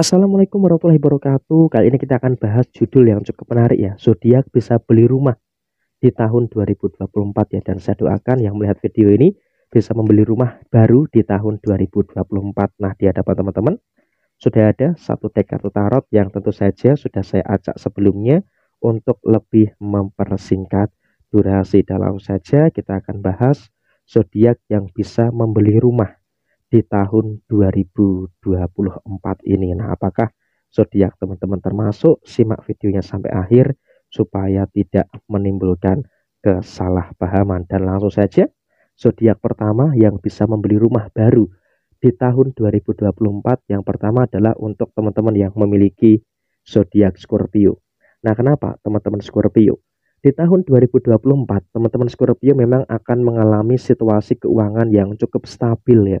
Assalamualaikum warahmatullahi wabarakatuh. Kali ini kita akan bahas judul yang cukup menarik ya. Zodiak bisa beli rumah di tahun 2024 ya. Dan saya doakan yang melihat video ini bisa membeli rumah baru di tahun 2024. Nah, di hadapan teman-teman sudah ada satu dek kartu tarot yang tentu saja sudah saya acak sebelumnya untuk lebih mempersingkat durasi dalam saja kita akan bahas zodiak yang bisa membeli rumah di tahun 2024 ini. Nah, apakah zodiak teman-teman termasuk? Simak videonya sampai akhir supaya tidak menimbulkan kesalahpahaman. Dan langsung saja, zodiak pertama yang bisa membeli rumah baru di tahun 2024 yang pertama adalah untuk teman-teman yang memiliki zodiak Scorpio. Nah, kenapa teman-teman Scorpio? Di tahun 2024, teman-teman Scorpio memang akan mengalami situasi keuangan yang cukup stabil ya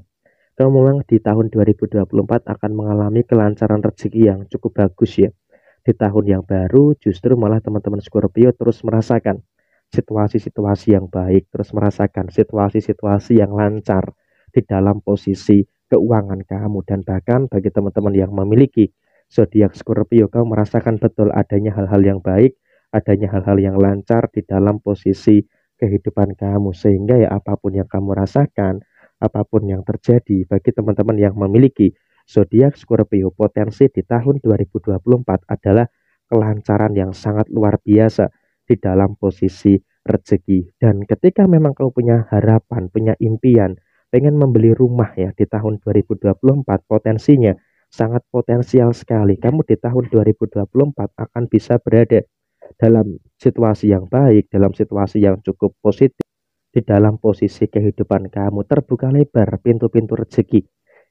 kita memang di tahun 2024 akan mengalami kelancaran rezeki yang cukup bagus ya. Di tahun yang baru justru malah teman-teman Scorpio terus merasakan situasi-situasi yang baik, terus merasakan situasi-situasi yang lancar di dalam posisi keuangan kamu dan bahkan bagi teman-teman yang memiliki zodiak Scorpio kamu merasakan betul adanya hal-hal yang baik, adanya hal-hal yang lancar di dalam posisi kehidupan kamu sehingga ya apapun yang kamu rasakan apapun yang terjadi bagi teman-teman yang memiliki zodiak Scorpio potensi di tahun 2024 adalah kelancaran yang sangat luar biasa di dalam posisi rezeki dan ketika memang kau punya harapan, punya impian, pengen membeli rumah ya di tahun 2024 potensinya sangat potensial sekali. Kamu di tahun 2024 akan bisa berada dalam situasi yang baik, dalam situasi yang cukup positif di dalam posisi kehidupan kamu. Terbuka lebar pintu-pintu rezeki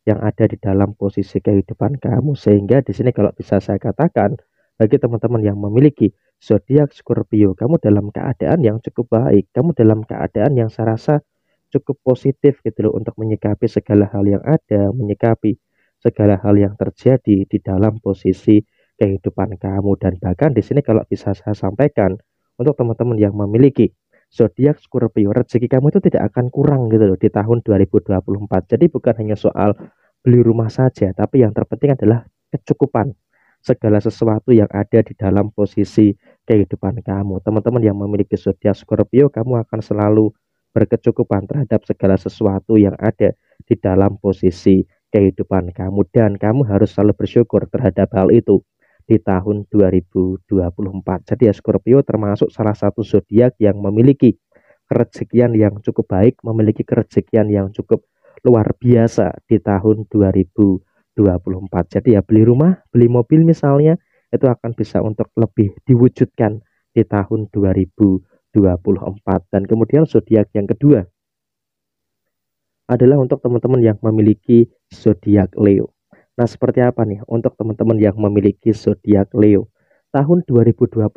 yang ada di dalam posisi kehidupan kamu. Sehingga di sini kalau bisa saya katakan bagi teman-teman yang memiliki zodiak Scorpio, kamu dalam keadaan yang cukup baik, kamu dalam keadaan yang saya rasa cukup positif gitu loh untuk menyikapi segala hal yang ada, menyikapi segala hal yang terjadi di dalam posisi kehidupan kamu dan bahkan di sini kalau bisa saya sampaikan untuk teman-teman yang memiliki zodiak Scorpio rezeki kamu itu tidak akan kurang gitu loh di tahun 2024. Jadi bukan hanya soal beli rumah saja, tapi yang terpenting adalah kecukupan segala sesuatu yang ada di dalam posisi kehidupan kamu. Teman-teman yang memiliki zodiak Scorpio, kamu akan selalu berkecukupan terhadap segala sesuatu yang ada di dalam posisi kehidupan kamu dan kamu harus selalu bersyukur terhadap hal itu di tahun 2024. Jadi ya Scorpio termasuk salah satu zodiak yang memiliki kerejekian yang cukup baik, memiliki kerejekian yang cukup luar biasa di tahun 2024. Jadi ya beli rumah, beli mobil misalnya itu akan bisa untuk lebih diwujudkan di tahun 2024. Dan kemudian zodiak yang kedua adalah untuk teman-teman yang memiliki zodiak Leo. Nah, seperti apa nih untuk teman-teman yang memiliki zodiak Leo? Tahun 2024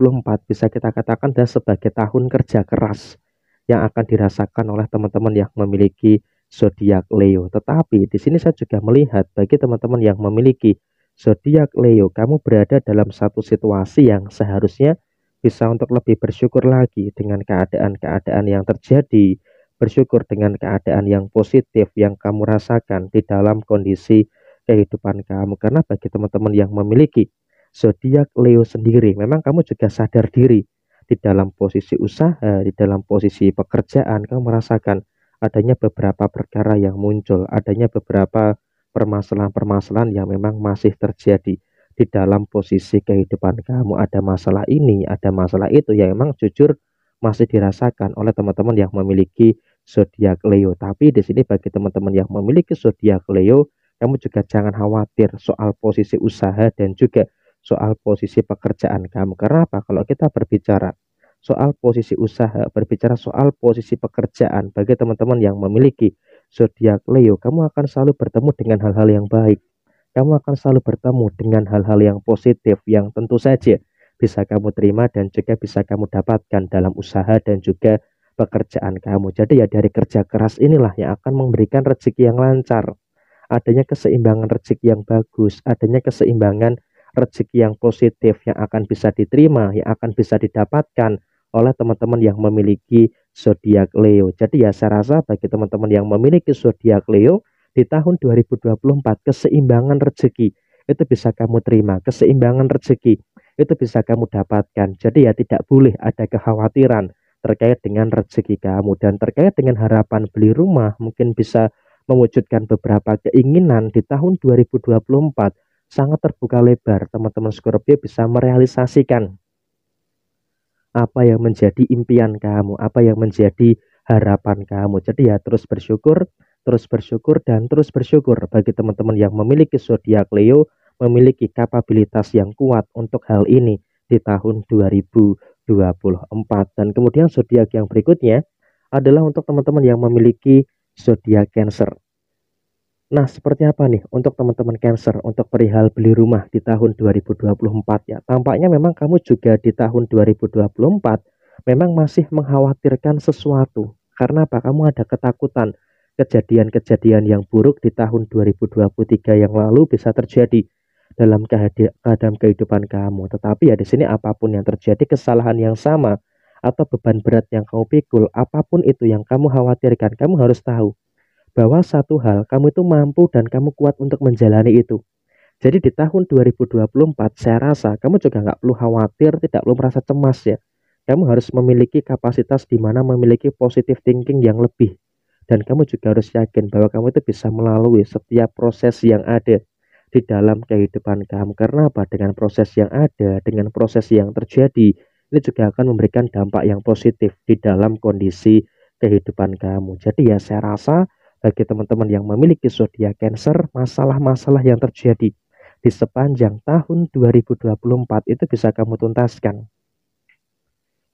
bisa kita katakan dan sebagai tahun kerja keras yang akan dirasakan oleh teman-teman yang memiliki zodiak Leo. Tetapi di sini saya juga melihat bagi teman-teman yang memiliki zodiak Leo, kamu berada dalam satu situasi yang seharusnya bisa untuk lebih bersyukur lagi dengan keadaan-keadaan yang terjadi, bersyukur dengan keadaan yang positif yang kamu rasakan di dalam kondisi kehidupan kamu. Karena bagi teman-teman yang memiliki zodiak Leo sendiri, memang kamu juga sadar diri di dalam posisi usaha, di dalam posisi pekerjaan, kamu merasakan adanya beberapa perkara yang muncul, adanya beberapa permasalahan-permasalahan yang memang masih terjadi di dalam posisi kehidupan kamu. Ada masalah ini, ada masalah itu yang memang jujur masih dirasakan oleh teman-teman yang memiliki zodiak Leo. Tapi di sini bagi teman-teman yang memiliki zodiak Leo, kamu juga jangan khawatir soal posisi usaha dan juga soal posisi pekerjaan kamu. Karena apa? Kalau kita berbicara soal posisi usaha, berbicara soal posisi pekerjaan bagi teman-teman yang memiliki zodiak Leo, kamu akan selalu bertemu dengan hal-hal yang baik. Kamu akan selalu bertemu dengan hal-hal yang positif yang tentu saja bisa kamu terima dan juga bisa kamu dapatkan dalam usaha dan juga pekerjaan kamu. Jadi ya dari kerja keras inilah yang akan memberikan rezeki yang lancar adanya keseimbangan rezeki yang bagus, adanya keseimbangan rezeki yang positif yang akan bisa diterima, yang akan bisa didapatkan oleh teman-teman yang memiliki zodiak Leo. Jadi ya saya rasa bagi teman-teman yang memiliki zodiak Leo di tahun 2024 keseimbangan rezeki itu bisa kamu terima, keseimbangan rezeki itu bisa kamu dapatkan. Jadi ya tidak boleh ada kekhawatiran terkait dengan rezeki kamu dan terkait dengan harapan beli rumah mungkin bisa mewujudkan beberapa keinginan di tahun 2024 sangat terbuka lebar teman-teman Scorpio bisa merealisasikan apa yang menjadi impian kamu, apa yang menjadi harapan kamu. Jadi ya terus bersyukur, terus bersyukur dan terus bersyukur bagi teman-teman yang memiliki zodiak Leo memiliki kapabilitas yang kuat untuk hal ini di tahun 2024. Dan kemudian zodiak yang berikutnya adalah untuk teman-teman yang memiliki zodiak Cancer. Nah, seperti apa nih untuk teman-teman Cancer untuk perihal beli rumah di tahun 2024 ya? Tampaknya memang kamu juga di tahun 2024 memang masih mengkhawatirkan sesuatu. Karena apa? Kamu ada ketakutan kejadian-kejadian yang buruk di tahun 2023 yang lalu bisa terjadi dalam keadaan kehidupan kamu. Tetapi ya di sini apapun yang terjadi kesalahan yang sama atau beban berat yang kau pikul, apapun itu yang kamu khawatirkan, kamu harus tahu bahwa satu hal, kamu itu mampu dan kamu kuat untuk menjalani itu. Jadi di tahun 2024 saya rasa kamu juga nggak perlu khawatir, tidak perlu merasa cemas ya. Kamu harus memiliki kapasitas di mana memiliki positive thinking yang lebih. Dan kamu juga harus yakin bahwa kamu itu bisa melalui setiap proses yang ada di dalam kehidupan kamu. Karena apa? Dengan proses yang ada, dengan proses yang terjadi, ini juga akan memberikan dampak yang positif di dalam kondisi kehidupan kamu. Jadi ya saya rasa bagi teman-teman yang memiliki zodiak Cancer, masalah-masalah yang terjadi di sepanjang tahun 2024 itu bisa kamu tuntaskan.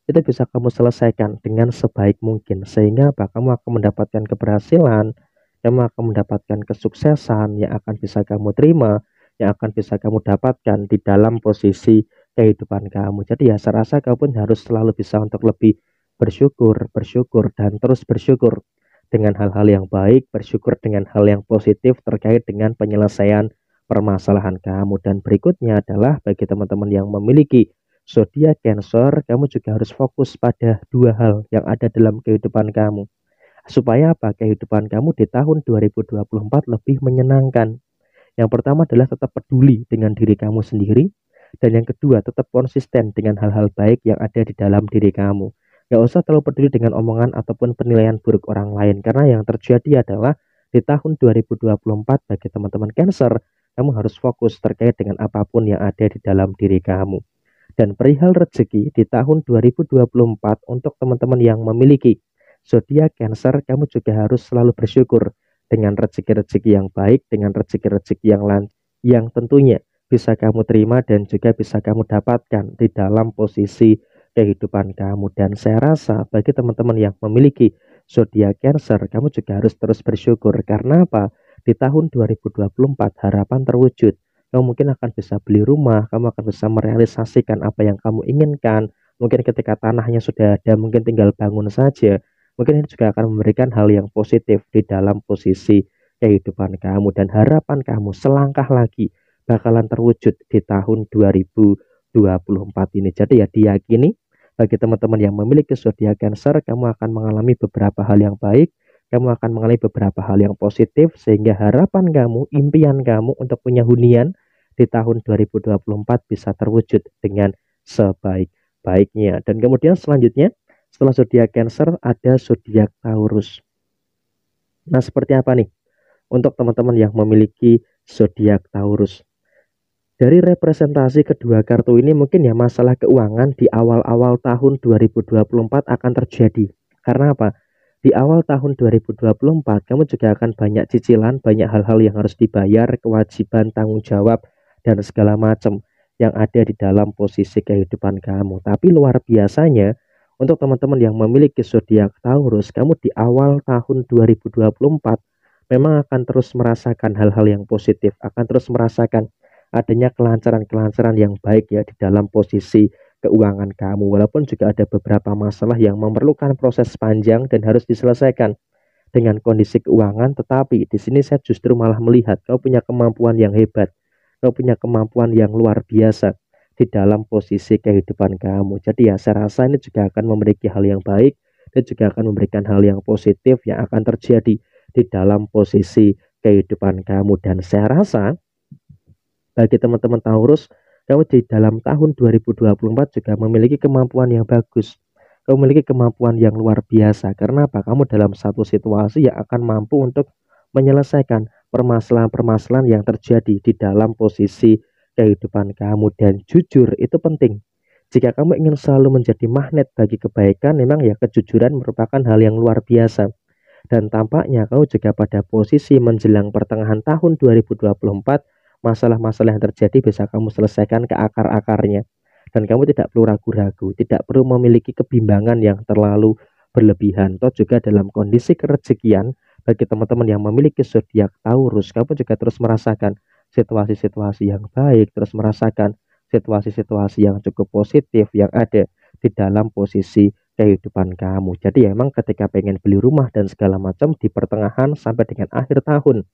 Itu bisa kamu selesaikan dengan sebaik mungkin sehingga apa? Kamu akan mendapatkan keberhasilan, kamu akan mendapatkan kesuksesan yang akan bisa kamu terima, yang akan bisa kamu dapatkan di dalam posisi kehidupan kamu. Jadi ya serasa kau pun harus selalu bisa untuk lebih bersyukur, bersyukur dan terus bersyukur dengan hal-hal yang baik, bersyukur dengan hal yang positif terkait dengan penyelesaian permasalahan kamu dan berikutnya adalah bagi teman-teman yang memiliki zodiak Cancer, kamu juga harus fokus pada dua hal yang ada dalam kehidupan kamu. Supaya apa? Kehidupan kamu di tahun 2024 lebih menyenangkan. Yang pertama adalah tetap peduli dengan diri kamu sendiri, dan yang kedua, tetap konsisten dengan hal-hal baik yang ada di dalam diri kamu. Gak usah terlalu peduli dengan omongan ataupun penilaian buruk orang lain, karena yang terjadi adalah di tahun 2024 bagi teman-teman Cancer, kamu harus fokus terkait dengan apapun yang ada di dalam diri kamu. Dan perihal rezeki di tahun 2024 untuk teman-teman yang memiliki zodiak Cancer, kamu juga harus selalu bersyukur dengan rezeki-rezeki yang baik, dengan rezeki-rezeki yang lan yang tentunya bisa kamu terima dan juga bisa kamu dapatkan di dalam posisi kehidupan kamu. Dan saya rasa bagi teman-teman yang memiliki zodiak Cancer, kamu juga harus terus bersyukur. Karena apa? Di tahun 2024 harapan terwujud. Kamu mungkin akan bisa beli rumah, kamu akan bisa merealisasikan apa yang kamu inginkan. Mungkin ketika tanahnya sudah ada, mungkin tinggal bangun saja. Mungkin ini juga akan memberikan hal yang positif di dalam posisi kehidupan kamu dan harapan kamu selangkah lagi bakalan terwujud di tahun 2024 ini. Jadi ya diyakini bagi teman-teman yang memiliki zodiak Cancer, kamu akan mengalami beberapa hal yang baik, kamu akan mengalami beberapa hal yang positif sehingga harapan kamu, impian kamu untuk punya hunian di tahun 2024 bisa terwujud dengan sebaik-baiknya. Dan kemudian selanjutnya setelah zodiak Cancer ada zodiak Taurus. Nah, seperti apa nih? Untuk teman-teman yang memiliki zodiak Taurus. Dari representasi kedua kartu ini mungkin ya masalah keuangan di awal-awal tahun 2024 akan terjadi. Karena apa? Di awal tahun 2024 kamu juga akan banyak cicilan, banyak hal-hal yang harus dibayar, kewajiban, tanggung jawab, dan segala macam yang ada di dalam posisi kehidupan kamu. Tapi luar biasanya untuk teman-teman yang memiliki zodiak Taurus, kamu di awal tahun 2024 memang akan terus merasakan hal-hal yang positif, akan terus merasakan adanya kelancaran-kelancaran yang baik ya di dalam posisi keuangan kamu walaupun juga ada beberapa masalah yang memerlukan proses panjang dan harus diselesaikan dengan kondisi keuangan tetapi di sini saya justru malah melihat kau punya kemampuan yang hebat kau punya kemampuan yang luar biasa di dalam posisi kehidupan kamu jadi ya saya rasa ini juga akan memiliki hal yang baik dan juga akan memberikan hal yang positif yang akan terjadi di dalam posisi kehidupan kamu dan saya rasa bagi teman-teman Taurus, kamu di dalam tahun 2024 juga memiliki kemampuan yang bagus. Kamu memiliki kemampuan yang luar biasa. Karena apa? Kamu dalam satu situasi yang akan mampu untuk menyelesaikan permasalahan-permasalahan yang terjadi di dalam posisi kehidupan kamu dan jujur itu penting. Jika kamu ingin selalu menjadi magnet bagi kebaikan, memang ya kejujuran merupakan hal yang luar biasa. Dan tampaknya kamu juga pada posisi menjelang pertengahan tahun 2024 masalah-masalah yang terjadi bisa kamu selesaikan ke akar-akarnya dan kamu tidak perlu ragu-ragu, tidak perlu memiliki kebimbangan yang terlalu berlebihan. Toh juga dalam kondisi kerejekian bagi teman-teman yang memiliki zodiak Taurus, kamu juga terus merasakan situasi-situasi yang baik, terus merasakan situasi-situasi yang cukup positif yang ada di dalam posisi kehidupan kamu. Jadi ya emang ketika pengen beli rumah dan segala macam di pertengahan sampai dengan akhir tahun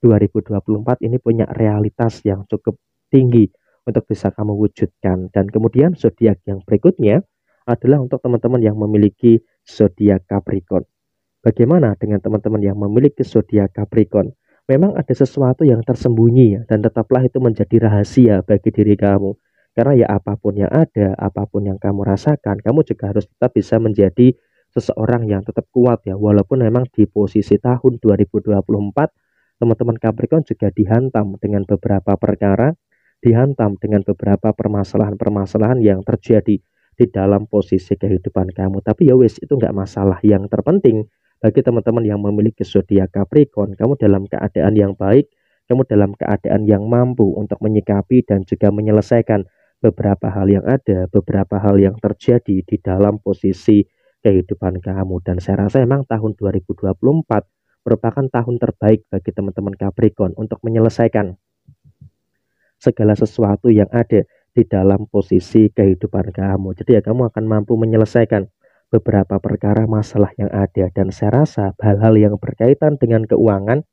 2024 ini punya realitas yang cukup tinggi untuk bisa kamu wujudkan. Dan kemudian zodiak yang berikutnya adalah untuk teman-teman yang memiliki zodiak Capricorn. Bagaimana dengan teman-teman yang memiliki zodiak Capricorn? Memang ada sesuatu yang tersembunyi ya, dan tetaplah itu menjadi rahasia bagi diri kamu. Karena ya apapun yang ada, apapun yang kamu rasakan, kamu juga harus tetap bisa menjadi seseorang yang tetap kuat ya. Walaupun memang di posisi tahun 2024 teman-teman Capricorn juga dihantam dengan beberapa perkara, dihantam dengan beberapa permasalahan-permasalahan yang terjadi di dalam posisi kehidupan kamu. Tapi ya wis, itu nggak masalah. Yang terpenting bagi teman-teman yang memiliki zodiak Capricorn, kamu dalam keadaan yang baik, kamu dalam keadaan yang mampu untuk menyikapi dan juga menyelesaikan beberapa hal yang ada, beberapa hal yang terjadi di dalam posisi kehidupan kamu. Dan saya rasa emang tahun 2024 merupakan tahun terbaik bagi teman-teman Capricorn untuk menyelesaikan segala sesuatu yang ada di dalam posisi kehidupan kamu. Jadi ya kamu akan mampu menyelesaikan beberapa perkara masalah yang ada dan saya rasa hal-hal yang berkaitan dengan keuangan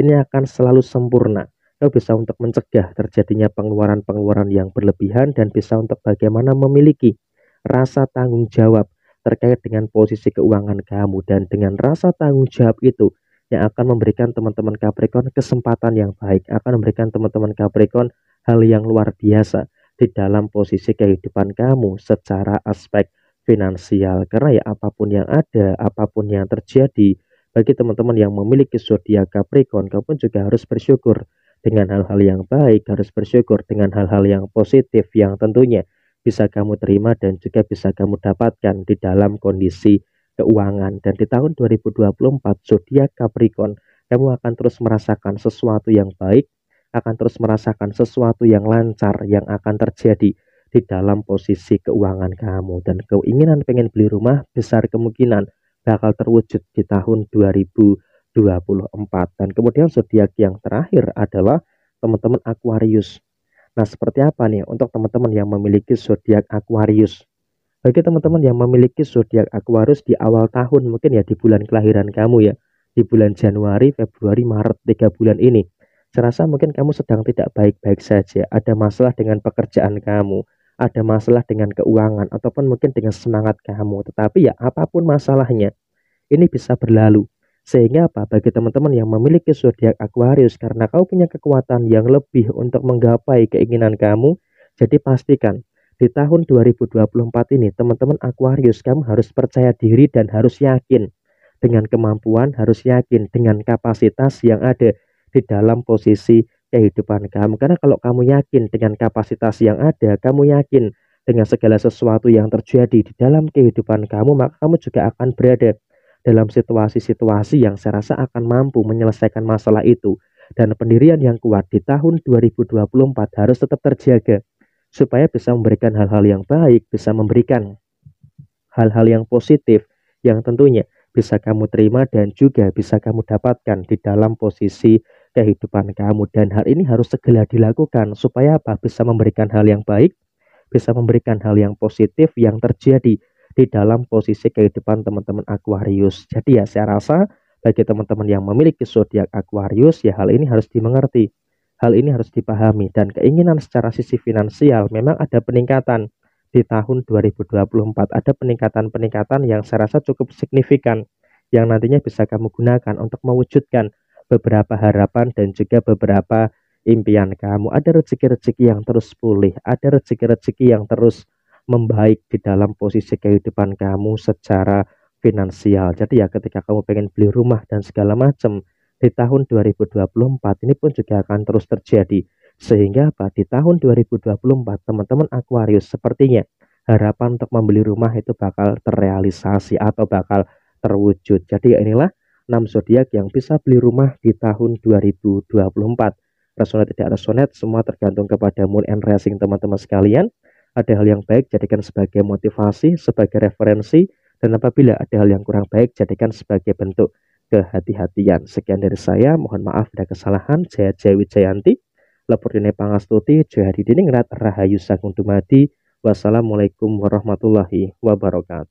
ini akan selalu sempurna. Kau bisa untuk mencegah terjadinya pengeluaran-pengeluaran yang berlebihan dan bisa untuk bagaimana memiliki rasa tanggung jawab terkait dengan posisi keuangan kamu dan dengan rasa tanggung jawab itu yang akan memberikan teman-teman Capricorn kesempatan yang baik, akan memberikan teman-teman Capricorn hal yang luar biasa di dalam posisi kehidupan kamu secara aspek finansial. Karena ya apapun yang ada, apapun yang terjadi, bagi teman-teman yang memiliki zodiak Capricorn, kamu pun juga harus bersyukur dengan hal-hal yang baik, harus bersyukur dengan hal-hal yang positif yang tentunya bisa kamu terima dan juga bisa kamu dapatkan di dalam kondisi keuangan. Dan di tahun 2024 zodiak Capricorn, kamu akan terus merasakan sesuatu yang baik, akan terus merasakan sesuatu yang lancar yang akan terjadi di dalam posisi keuangan kamu dan keinginan pengen beli rumah besar kemungkinan bakal terwujud di tahun 2024 dan kemudian zodiak yang terakhir adalah teman-teman Aquarius. Nah, seperti apa nih untuk teman-teman yang memiliki zodiak Aquarius? Bagi teman-teman yang memiliki zodiak Aquarius di awal tahun, mungkin ya di bulan kelahiran kamu ya, di bulan Januari, Februari, Maret, tiga bulan ini, serasa mungkin kamu sedang tidak baik-baik saja, ada masalah dengan pekerjaan kamu, ada masalah dengan keuangan, ataupun mungkin dengan semangat kamu. Tetapi ya apapun masalahnya, ini bisa berlalu. Sehingga apa? Bagi teman-teman yang memiliki zodiak Aquarius karena kau punya kekuatan yang lebih untuk menggapai keinginan kamu, jadi pastikan di tahun 2024 ini teman-teman Aquarius kamu harus percaya diri dan harus yakin dengan kemampuan harus yakin dengan kapasitas yang ada di dalam posisi kehidupan kamu karena kalau kamu yakin dengan kapasitas yang ada kamu yakin dengan segala sesuatu yang terjadi di dalam kehidupan kamu maka kamu juga akan berada dalam situasi-situasi yang saya rasa akan mampu menyelesaikan masalah itu dan pendirian yang kuat di tahun 2024 harus tetap terjaga supaya bisa memberikan hal-hal yang baik, bisa memberikan hal-hal yang positif yang tentunya bisa kamu terima dan juga bisa kamu dapatkan di dalam posisi kehidupan kamu dan hal ini harus segera dilakukan supaya apa bisa memberikan hal yang baik, bisa memberikan hal yang positif yang terjadi di dalam posisi kehidupan teman-teman Aquarius. Jadi ya saya rasa bagi teman-teman yang memiliki zodiak Aquarius ya hal ini harus dimengerti Hal ini harus dipahami dan keinginan secara sisi finansial memang ada peningkatan di tahun 2024 ada peningkatan-peningkatan yang saya rasa cukup signifikan yang nantinya bisa kamu gunakan untuk mewujudkan beberapa harapan dan juga beberapa impian kamu. Ada rezeki-rezeki yang terus pulih, ada rezeki-rezeki yang terus membaik di dalam posisi kehidupan kamu secara finansial. Jadi ya ketika kamu pengen beli rumah dan segala macam, di tahun 2024 ini pun juga akan terus terjadi. Sehingga apa? Di tahun 2024 teman-teman Aquarius sepertinya harapan untuk membeli rumah itu bakal terrealisasi atau bakal terwujud. Jadi ya inilah 6 zodiak yang bisa beli rumah di tahun 2024. Resonate tidak resonat semua tergantung kepada moon and rising teman-teman sekalian. Ada hal yang baik jadikan sebagai motivasi, sebagai referensi dan apabila ada hal yang kurang baik jadikan sebagai bentuk kehati-hatian. Sekian dari saya, mohon maaf ada kesalahan. Saya Jawi Jayanti, Lepur Dine Pangastuti, Jaya Diningrat, Rahayu Sagung Dumadi. Wassalamualaikum warahmatullahi wabarakatuh.